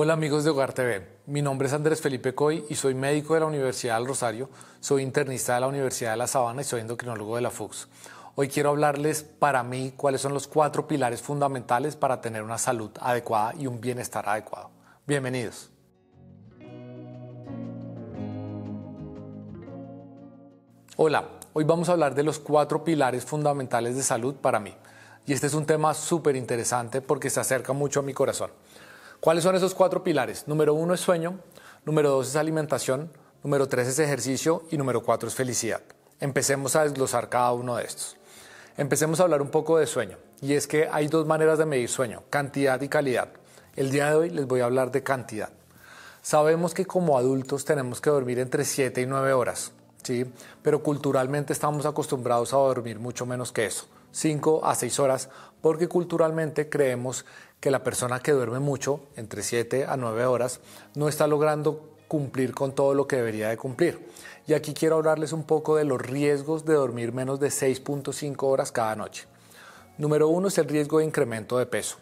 Hola amigos de Hogar TV, mi nombre es Andrés Felipe Coy y soy médico de la Universidad del Rosario, soy internista de la Universidad de La Sabana y soy endocrinólogo de la FUX. Hoy quiero hablarles para mí cuáles son los cuatro pilares fundamentales para tener una salud adecuada y un bienestar adecuado. Bienvenidos. Hola, hoy vamos a hablar de los cuatro pilares fundamentales de salud para mí. Y este es un tema súper interesante porque se acerca mucho a mi corazón. ¿Cuáles son esos cuatro pilares? Número uno es sueño, número dos es alimentación, número tres es ejercicio y número cuatro es felicidad. Empecemos a desglosar cada uno de estos. Empecemos a hablar un poco de sueño. Y es que hay dos maneras de medir sueño, cantidad y calidad. El día de hoy les voy a hablar de cantidad. Sabemos que como adultos tenemos que dormir entre 7 y 9 horas, ¿sí? pero culturalmente estamos acostumbrados a dormir mucho menos que eso. 5 a 6 horas, porque culturalmente creemos que la persona que duerme mucho, entre 7 a 9 horas, no está logrando cumplir con todo lo que debería de cumplir. Y aquí quiero hablarles un poco de los riesgos de dormir menos de 6.5 horas cada noche. Número uno es el riesgo de incremento de peso.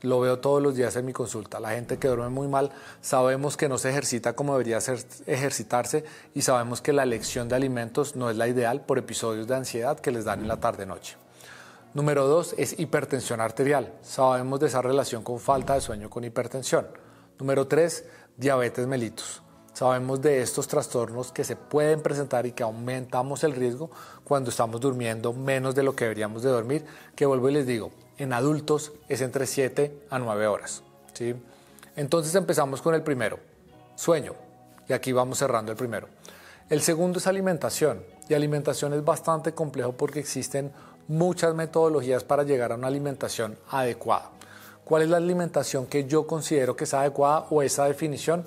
Lo veo todos los días en mi consulta. La gente que duerme muy mal sabemos que no se ejercita como debería ser, ejercitarse y sabemos que la elección de alimentos no es la ideal por episodios de ansiedad que les dan en la tarde-noche. Número dos es hipertensión arterial. Sabemos de esa relación con falta de sueño con hipertensión. Número tres, diabetes mellitus. Sabemos de estos trastornos que se pueden presentar y que aumentamos el riesgo cuando estamos durmiendo menos de lo que deberíamos de dormir, que vuelvo y les digo, en adultos es entre 7 a 9 horas. ¿sí? Entonces empezamos con el primero, sueño, y aquí vamos cerrando el primero. El segundo es alimentación, y alimentación es bastante complejo porque existen muchas metodologías para llegar a una alimentación adecuada. ¿Cuál es la alimentación que yo considero que es adecuada o esa definición?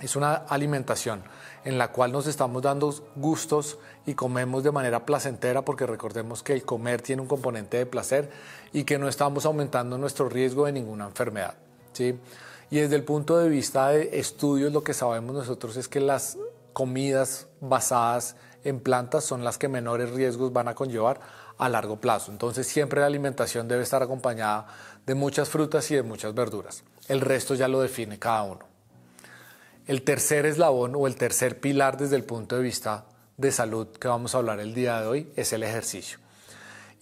Es una alimentación en la cual nos estamos dando gustos y comemos de manera placentera, porque recordemos que el comer tiene un componente de placer y que no estamos aumentando nuestro riesgo de ninguna enfermedad. Y desde el punto de vista de estudios, lo que sabemos nosotros es que las comidas basadas en plantas son las que menores riesgos van a conllevar a largo plazo. Entonces siempre la alimentación debe estar acompañada de muchas frutas y de muchas verduras. El resto ya lo define cada uno. El tercer eslabón o el tercer pilar desde el punto de vista de salud que vamos a hablar el día de hoy es el ejercicio.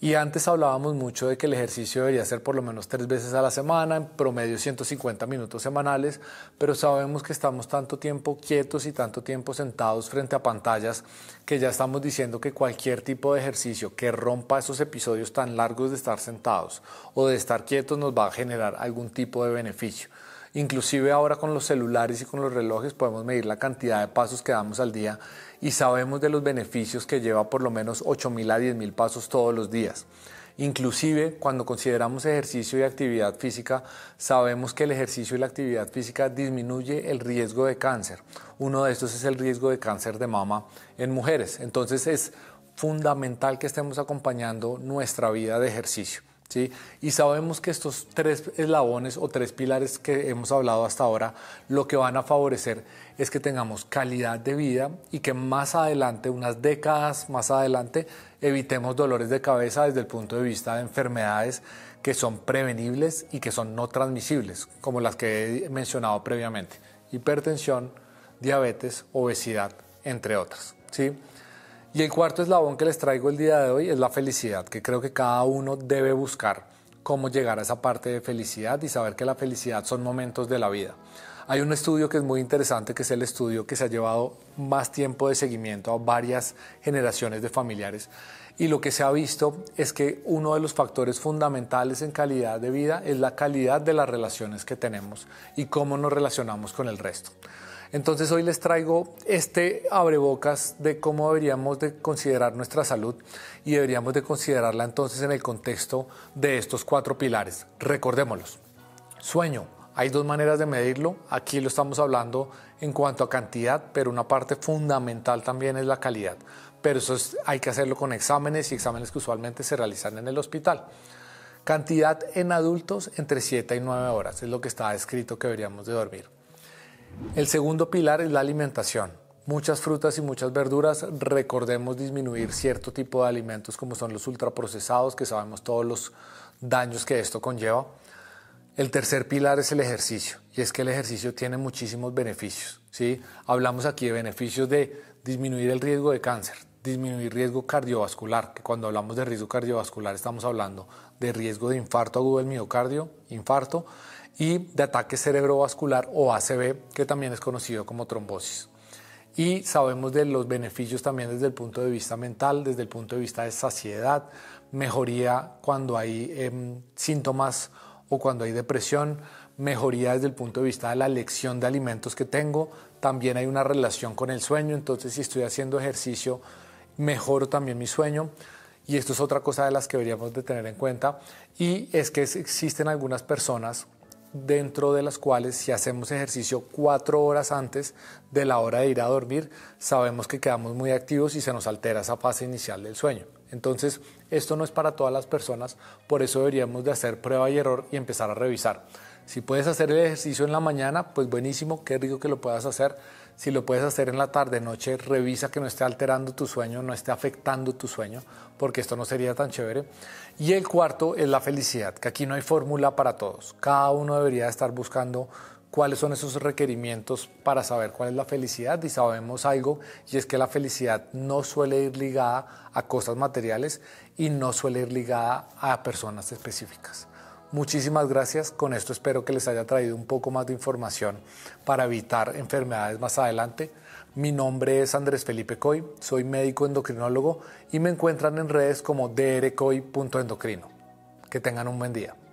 Y antes hablábamos mucho de que el ejercicio debería ser por lo menos tres veces a la semana, en promedio 150 minutos semanales, pero sabemos que estamos tanto tiempo quietos y tanto tiempo sentados frente a pantallas que ya estamos diciendo que cualquier tipo de ejercicio que rompa esos episodios tan largos de estar sentados o de estar quietos nos va a generar algún tipo de beneficio. Inclusive ahora con los celulares y con los relojes podemos medir la cantidad de pasos que damos al día y sabemos de los beneficios que lleva por lo menos mil a 10.000 pasos todos los días. Inclusive cuando consideramos ejercicio y actividad física, sabemos que el ejercicio y la actividad física disminuye el riesgo de cáncer. Uno de estos es el riesgo de cáncer de mama en mujeres. Entonces es fundamental que estemos acompañando nuestra vida de ejercicio. Y sabemos que estos tres eslabones o tres pilares que hemos hablado hasta ahora, lo que van a favorecer es que tengamos calidad de vida y que más adelante, unas décadas más adelante, evitemos dolores de cabeza desde el punto de vista de enfermedades que son prevenibles y que son no transmisibles, como las que he mencionado previamente, hipertensión, diabetes, obesidad, entre otras. ¿sí? Y el cuarto eslabón que les traigo el día de hoy es la felicidad, que creo que cada uno debe buscar cómo llegar a esa parte de felicidad y saber que la felicidad son momentos de la vida. Hay un estudio que es muy interesante, que es el estudio que se ha llevado más tiempo de seguimiento a varias generaciones de familiares. Y lo que se ha visto es que uno de los factores fundamentales en calidad de vida es la calidad de las relaciones que tenemos y cómo nos relacionamos con el resto. Entonces hoy les traigo este abrebocas de cómo deberíamos de considerar nuestra salud y deberíamos de considerarla entonces en el contexto de estos cuatro pilares. Recordémoslos. Sueño. Hay dos maneras de medirlo. Aquí lo estamos hablando en cuanto a cantidad, pero una parte fundamental también es la calidad. Pero eso hay que hacerlo con exámenes y exámenes que usualmente se realizan en el hospital. Cantidad en adultos entre 7 y 9 horas es lo que está escrito que deberíamos de dormir. El segundo pilar es la alimentación. Muchas frutas y muchas verduras, recordemos disminuir cierto tipo de alimentos como son los ultraprocesados, que sabemos todos los daños que esto conlleva. El tercer pilar es el ejercicio, y es que el ejercicio tiene muchísimos beneficios. ¿sí? Hablamos aquí de beneficios de disminuir el riesgo de cáncer, disminuir riesgo cardiovascular, que cuando hablamos de riesgo cardiovascular estamos hablando de riesgo de infarto agudo del miocardio, infarto, y de ataque cerebrovascular o ACV, que también es conocido como trombosis. Y sabemos de los beneficios también desde el punto de vista mental, desde el punto de vista de saciedad, mejoría cuando hay em, síntomas o cuando hay depresión, mejoría desde el punto de vista de la elección de alimentos que tengo, también hay una relación con el sueño, entonces si estoy haciendo ejercicio mejoro también mi sueño. Y esto es otra cosa de las que deberíamos de tener en cuenta. Y es que existen algunas personas dentro de las cuales si hacemos ejercicio cuatro horas antes de la hora de ir a dormir, sabemos que quedamos muy activos y se nos altera esa fase inicial del sueño. Entonces, esto no es para todas las personas, por eso deberíamos de hacer prueba y error y empezar a revisar. Si puedes hacer el ejercicio en la mañana, pues buenísimo, qué rico que lo puedas hacer. Si lo puedes hacer en la tarde, noche, revisa que no esté alterando tu sueño, no esté afectando tu sueño, porque esto no sería tan chévere. Y el cuarto es la felicidad, que aquí no hay fórmula para todos. Cada uno debería estar buscando cuáles son esos requerimientos para saber cuál es la felicidad y sabemos algo y es que la felicidad no suele ir ligada a cosas materiales y no suele ir ligada a personas específicas. Muchísimas gracias. Con esto espero que les haya traído un poco más de información para evitar enfermedades más adelante. Mi nombre es Andrés Felipe Coy, soy médico endocrinólogo y me encuentran en redes como drcoy.endocrino. Que tengan un buen día.